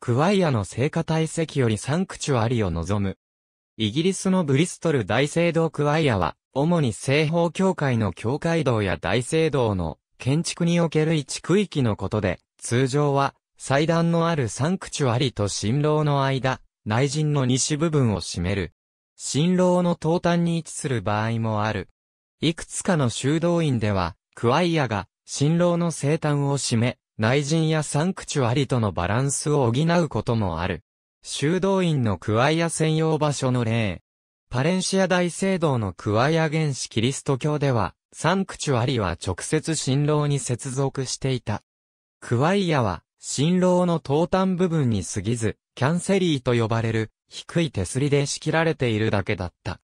クワイアの聖火体積よりサンクチュアリを望む。イギリスのブリストル大聖堂クワイアは、主に西方教会の教会堂や大聖堂の建築における一区域のことで、通常は祭壇のあるサンクチュアリと新郎の間、内陣の西部分を占める。新郎の東端に位置する場合もある。いくつかの修道院では、クワイアが新郎の生誕を占め、内人やサンクチュアリとのバランスを補うこともある。修道院のクワイア専用場所の例。パレンシア大聖堂のクワイア原始キリスト教では、サンクチュアリは直接新郎に接続していた。クワイアは、新郎の東端部分に過ぎず、キャンセリーと呼ばれる、低い手すりで仕切られているだけだった。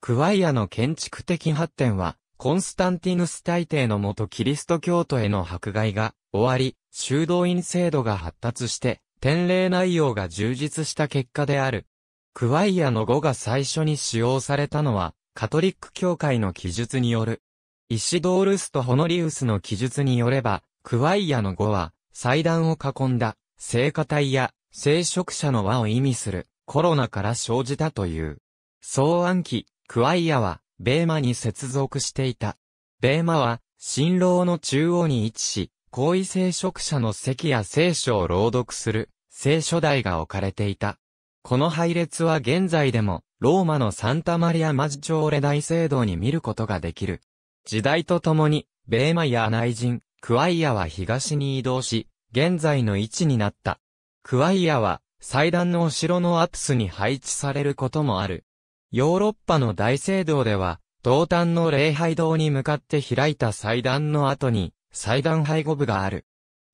クワイアの建築的発展は、コンスタンティヌス大帝の元キリスト教徒への迫害が終わり、修道院制度が発達して、典礼内容が充実した結果である。クワイアの語が最初に使用されたのは、カトリック教会の記述による。イシドールスとホノリウスの記述によれば、クワイアの語は、祭壇を囲んだ、聖歌隊や、聖職者の輪を意味する、コロナから生じたという。草案記、クワイアは、ベーマに接続していた。ベーマは、新郎の中央に位置し、高位聖職者の席や聖書を朗読する聖書台が置かれていた。この配列は現在でも、ローマのサンタマリア・マジチョーレ大聖堂に見ることができる。時代とともに、ベーマや内人、クワイアは東に移動し、現在の位置になった。クワイアは、祭壇のお城のアプスに配置されることもある。ヨーロッパの大聖堂では、東端の礼拝堂に向かって開いた祭壇の後に、祭壇背後部がある。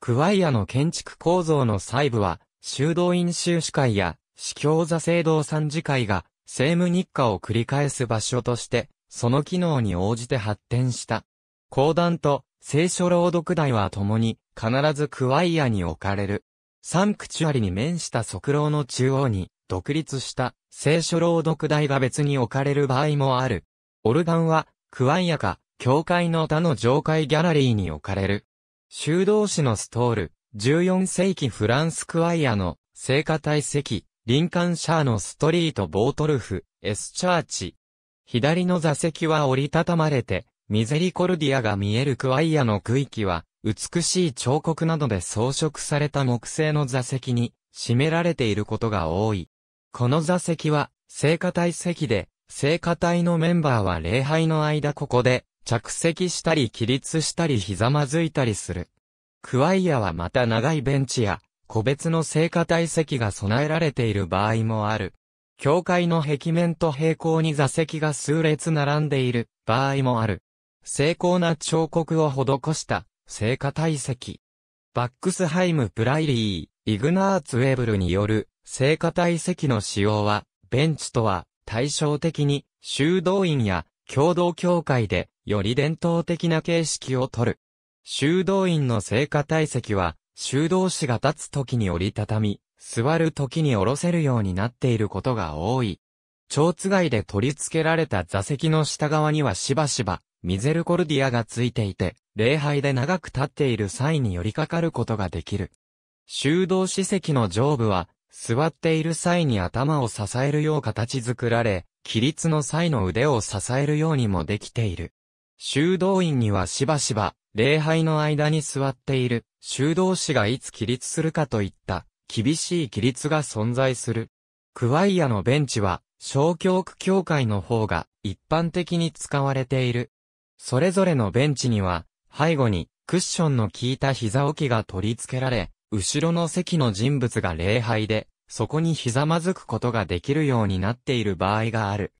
クワイアの建築構造の細部は、修道院修士会や、司教座聖堂参事会が、政務日課を繰り返す場所として、その機能に応じて発展した。講談と聖書朗読台は共に、必ずクワイアに置かれる。サンクチュアリに面した側廊の中央に、独立した聖書朗読台が別に置かれる場合もある。オルガンは、クワイアか、教会の他の上階ギャラリーに置かれる。修道士のストール、14世紀フランスクワイアの、聖火体席、リンカンシャーのストリートボートルフ、エスチャーチ。左の座席は折りたたまれて、ミゼリコルディアが見えるクワイアの区域は、美しい彫刻などで装飾された木製の座席に、占められていることが多い。この座席は、聖火体席で、聖火隊のメンバーは礼拝の間ここで、着席したり起立したりひざまずいたりする。クワイアはまた長いベンチや、個別の聖火体席が備えられている場合もある。教会の壁面と平行に座席が数列並んでいる場合もある。精巧な彫刻を施した聖火体積。バックスハイム・プライリー、イグナーツ・ウェブルによる聖火体積の使用は、ベンチとは対照的に修道院や共同協会で、より伝統的な形式をとる。修道院の聖火体積は、修道士が立つ時に折りたたみ、座る時に下ろせるようになっていることが多い。蝶つ街で取り付けられた座席の下側にはしばしば、ミゼルコルディアがついていて、礼拝で長く立っている際に寄りかかることができる。修道士席の上部は、座っている際に頭を支えるよう形作られ、規律の際の腕を支えるようにもできている。修道院にはしばしば、礼拝の間に座っている、修道士がいつ起立するかといった、厳しい規律が存在する。クワイアのベンチは、小教区教会の方が一般的に使われている。それぞれのベンチには、背後にクッションの効いた膝置きが取り付けられ、後ろの席の人物が礼拝でそこにひざまずくことができるようになっている場合がある。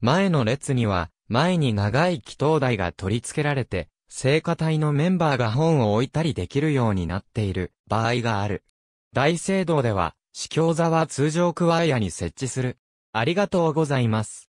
前の列には、前に長い祈祷台が取り付けられて、聖火隊のメンバーが本を置いたりできるようになっている場合がある。大聖堂では、司教座は通常クワイアに設置する。ありがとうございます。